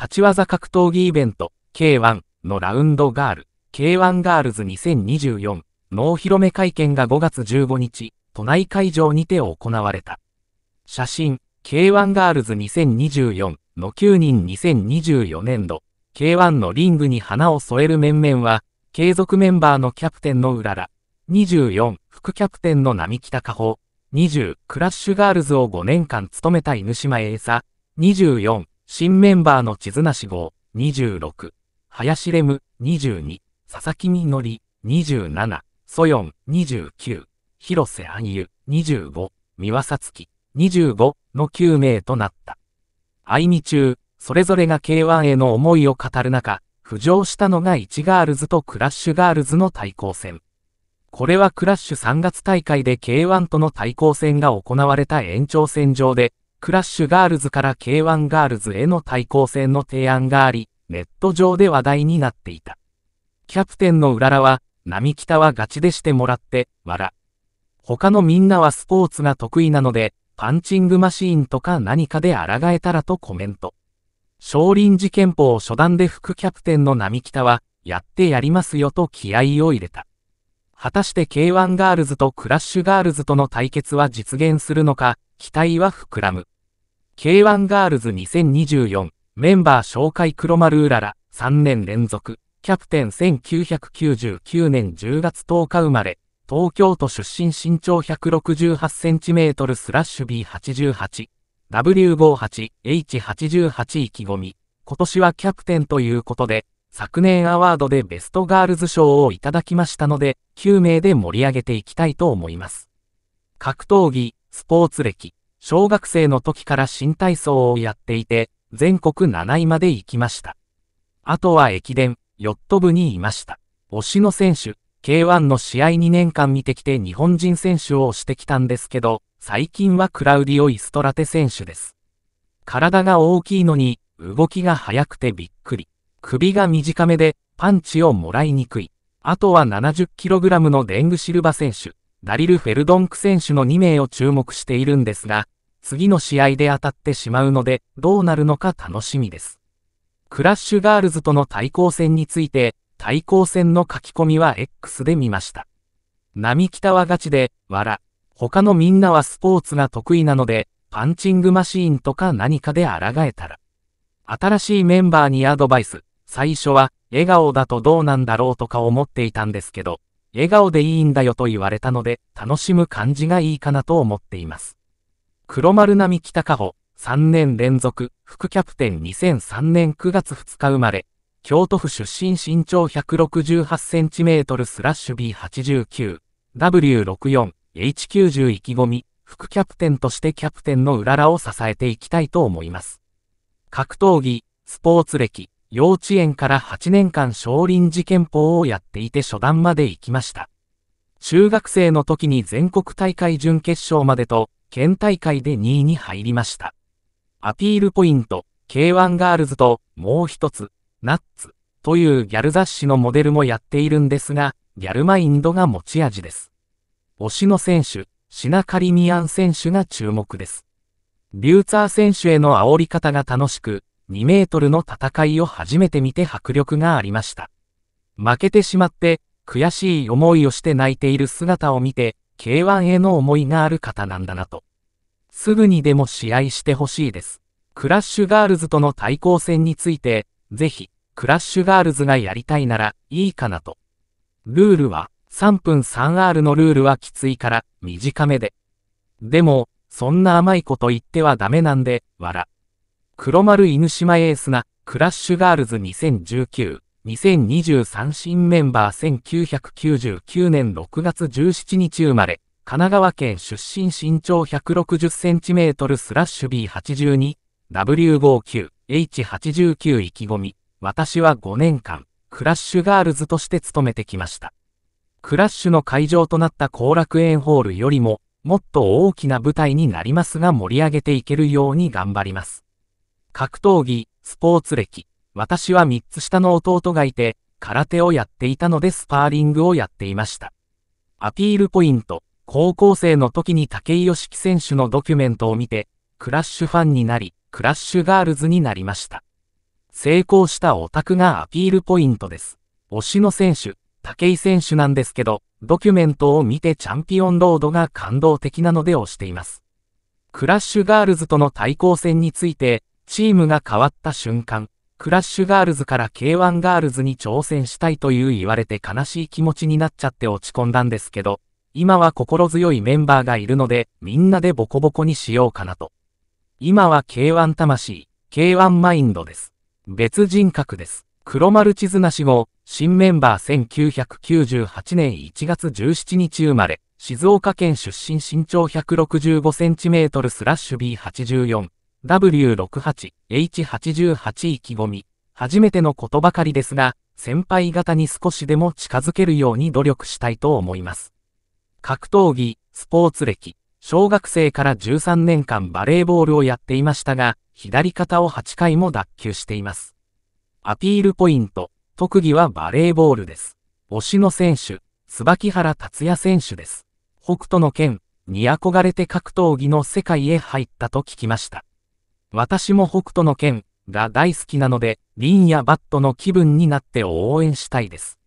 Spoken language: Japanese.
立ち技格闘技イベント K1 のラウンドガール K1 ガールズ2024のお披露目会見が5月15日都内会場にて行われた写真 K1 ガールズ2024の9人2024年度 K1 のリングに花を添える面々は継続メンバーのキャプテンのうらら24副キャプテンの並木高穂20クラッシュガールズを5年間務めた犬島英佐24新メンバーの地図なし号26、林レム22、佐々木みのり27、ソヨン29、広瀬安優25、三輪さつき25の9名となった。いみ中、それぞれが K1 への思いを語る中、浮上したのが1ガールズとクラッシュガールズの対抗戦。これはクラッシュ3月大会で K1 との対抗戦が行われた延長線上で、クラッシュガールズから K1 ガールズへの対抗戦の提案があり、ネット上で話題になっていた。キャプテンのうららは、並北はガチでしてもらって、笑。他のみんなはスポーツが得意なので、パンチングマシーンとか何かで抗えたらとコメント。少林寺拳法初段で副キャプテンの並北は、やってやりますよと気合を入れた。果たして K1 ガールズとクラッシュガールズとの対決は実現するのか、期待は膨らむ。K1 ガールズ2024メンバー紹介黒丸うらら3年連続キャプテン1999年10月10日生まれ東京都出身身長1 6 8トルスラッシュ B88 W58、H88 意気込み。今年はキャプテンということで、昨年アワードでベストガールズ賞をいただきましたので、9名で盛り上げていきたいと思います。格闘技、スポーツ歴、小学生の時から新体操をやっていて、全国7位まで行きました。あとは駅伝、ヨット部にいました。推しの選手、K1 の試合2年間見てきて日本人選手を推してきたんですけど、最近はクラウディオ・イストラテ選手です。体が大きいのに、動きが速くてびっくり。首が短めで、パンチをもらいにくい。あとは 70kg のデングシルバ選手、ダリル・フェルドンク選手の2名を注目しているんですが、次の試合で当たってしまうので、どうなるのか楽しみです。クラッシュガールズとの対抗戦について、対抗戦の書き込みは X で見ました。波北はガチで、わら。他のみんなはスポーツが得意なので、パンチングマシーンとか何かで抗えたら。新しいメンバーにアドバイス。最初は、笑顔だとどうなんだろうとか思っていたんですけど、笑顔でいいんだよと言われたので、楽しむ感じがいいかなと思っています。黒丸並北加穂、3年連続、副キャプテン2003年9月2日生まれ、京都府出身身長1 6 8トルスラッシュ B89W64、H90 意気込み、副キャプテンとしてキャプテンのうららを支えていきたいと思います。格闘技、スポーツ歴、幼稚園から8年間少林寺拳法をやっていて初段まで行きました。中学生の時に全国大会準決勝までと、県大会で2位に入りました。アピールポイント、K1 ガールズと、もう一つ、ナッツ、というギャル雑誌のモデルもやっているんですが、ギャルマインドが持ち味です。推しの選手、シナカリミアン選手が注目です。リューツァー選手への煽り方が楽しく、2メートルの戦いを初めて見て迫力がありました。負けてしまって、悔しい思いをして泣いている姿を見て、K1 への思いがある方なんだなと。すぐにでも試合してほしいです。クラッシュガールズとの対抗戦について、ぜひ、クラッシュガールズがやりたいなら、いいかなと。ルールは、3分 3R のルールはきついから、短めで。でも、そんな甘いこと言ってはダメなんで、わら。黒丸犬島エースが、クラッシュガールズ2019、2023新メンバー1999年6月17日生まれ、神奈川県出身身長1 6 0トルスラッシュ B82、W59、H89 意気込み、私は5年間、クラッシュガールズとして務めてきました。クラッシュの会場となった後楽園ホールよりも、もっと大きな舞台になりますが盛り上げていけるように頑張ります。格闘技、スポーツ歴。私は3つ下の弟がいて、空手をやっていたのでスパーリングをやっていました。アピールポイント。高校生の時に武井良樹選手のドキュメントを見て、クラッシュファンになり、クラッシュガールズになりました。成功したオタクがアピールポイントです。推しの選手、武井選手なんですけど、ドキュメントを見てチャンピオンロードが感動的なので推しています。クラッシュガールズとの対抗戦について、チームが変わった瞬間、クラッシュガールズから K1 ガールズに挑戦したいという言われて悲しい気持ちになっちゃって落ち込んだんですけど、今は心強いメンバーがいるので、みんなでボコボコにしようかなと。今は K1 魂、K1 マインドです。別人格です。黒丸地図なし号、新メンバー1998年1月17日生まれ、静岡県出身身長1 6 5センチメートルスラッシュ B84。W68H88 意気込み、初めてのことばかりですが、先輩方に少しでも近づけるように努力したいと思います。格闘技、スポーツ歴、小学生から13年間バレーボールをやっていましたが、左肩を8回も脱臼しています。アピールポイント、特技はバレーボールです。推しの選手、椿原達也選手です。北斗の剣に憧れて格闘技の世界へ入ったと聞きました。私も北斗の剣が大好きなので、リンやバットの気分になって応援したいです。